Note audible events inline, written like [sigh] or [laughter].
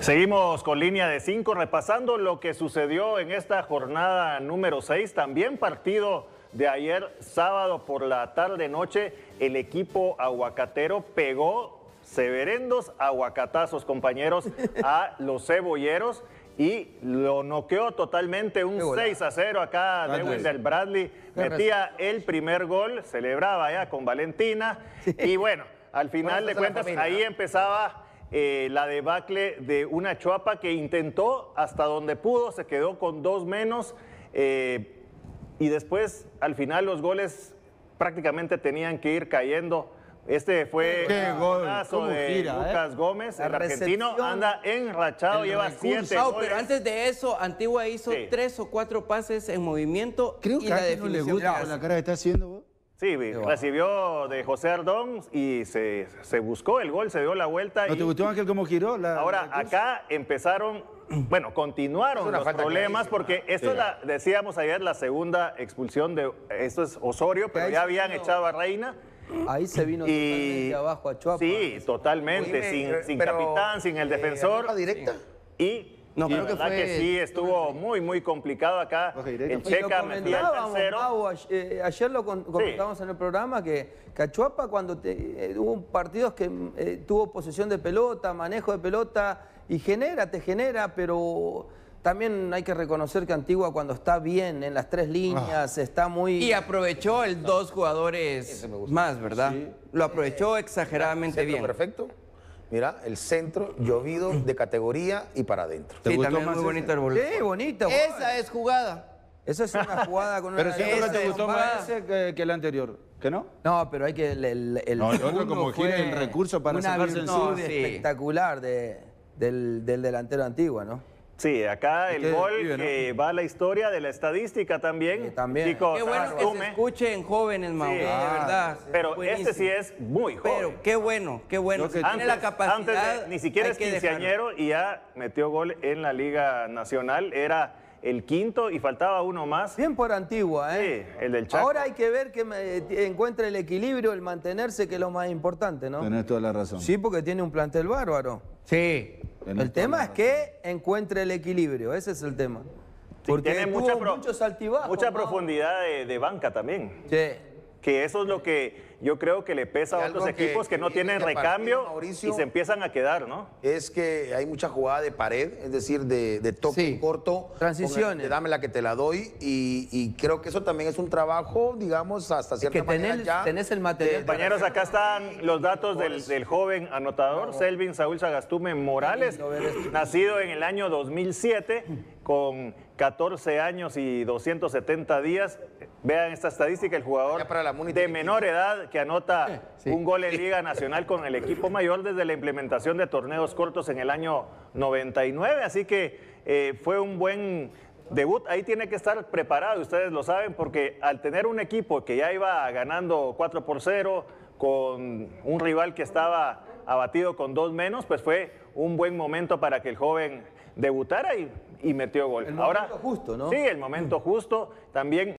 Seguimos con línea de Cinco, repasando lo que sucedió en esta jornada número 6, también partido de ayer sábado por la tarde noche, el equipo aguacatero pegó severendos aguacatazos compañeros [laughs] a los cebolleros y lo noqueó totalmente un 6 a 0 acá de Wendell Bradley, metía el primer gol, celebraba ya con Valentina y bueno, al final de cuentas ahí empezaba eh, la debacle de una Chuapa que intentó hasta donde pudo, se quedó con dos menos eh, y después al final los goles prácticamente tenían que ir cayendo. Este fue el golazo de ¿eh? Lucas Gómez, el argentino, anda enrachado, lleva siete Pero antes de eso, Antigua hizo tres o cuatro pases en movimiento Creo que la le gusta la cara que está haciendo vos. Sí, recibió de José Ardón y se, buscó el gol, se dio la vuelta. ¿No te gustó Ángel cómo giró? ahora, acá empezaron, bueno, continuaron los problemas porque esto es la, decíamos ayer, la segunda expulsión de, esto es Osorio, pero ya habían echado a Reina. Ahí se vino y, abajo a Chuapa. Sí, totalmente, sin, eh, sin capitán, sin el defensor. directa? Y no, creo que sí, estuvo muy, muy complicado acá. En Checa metía el tercero. Eh, ayer lo comentábamos en el programa que Cachuapa cuando te, eh, hubo partidos que eh, tuvo posesión de pelota, manejo de pelota, y genera, te genera, pero... También hay que reconocer que Antigua cuando está bien en las tres líneas, ah. está muy... Y aprovechó el dos jugadores más, ¿verdad? Lo aprovechó exageradamente bien. Perfecto. Mira, el centro, llovido, de categoría y para adentro. ¿Te sí, gustó también más muy bonita el bolero. Sí, bonita. Esa es jugada. Esa es una jugada con [laughs] una... Pero siento que te gustó más ese que, el anterior. ¿Que no? No, pero hay que... El, el, no, el otro como gira el recurso para una sacar espectacular de, del, del delantero antiguo, ¿no? Sí, acá el gol que va a la historia de la estadística también. también. Chicos, qué bueno que se escuchen jóvenes, Mau, de verdad. Pero este sí es muy joven. Pero qué bueno, qué bueno. antes, la capacidad. ni siquiera es quinceañero y ya metió gol en la Liga Nacional. Era el quinto y faltaba uno más. Bien por antigua, ¿eh? Sí, el del Chaco. Ahora hay que ver que eh, encuentra el equilibrio, el mantenerse, que es lo más importante, ¿no? Tienes toda la razón. Sí, porque tiene un plantel bárbaro. Sí, el tema es que encuentre el equilibrio, ese es el tema. Porque tiene mucha, muchos mucha profundidad de, de, banca también. Sí. Que eso es lo que yo creo que le pesa a otros equipos que, no tienen recambio y se empiezan a quedar, ¿no? Es que hay mucha jugada de pared, es decir, de, toque corto. Transiciones. dame la que te la doy y, creo que eso también es un trabajo, digamos, hasta cierta que tenés, el material. Compañeros, acá están los datos del, joven anotador, Selvin Saúl Sagastume Morales, nacido en el año 2007 con 14 años y 270 días. Vean esta estadística, el jugador de menor edad que anota eh, un gol en Liga Nacional con el equipo mayor desde la implementación de torneos cortos en el año 99. Así que eh, fue un buen debut. Ahí tiene que estar preparado, ustedes lo saben, porque al tener un equipo que ya iba ganando 4 por 0, con un rival que estaba abatido con dos menos, pues fue un buen momento para que el joven debutara y, metió gol. El momento Ahora, justo, ¿no? Sí, el momento justo. También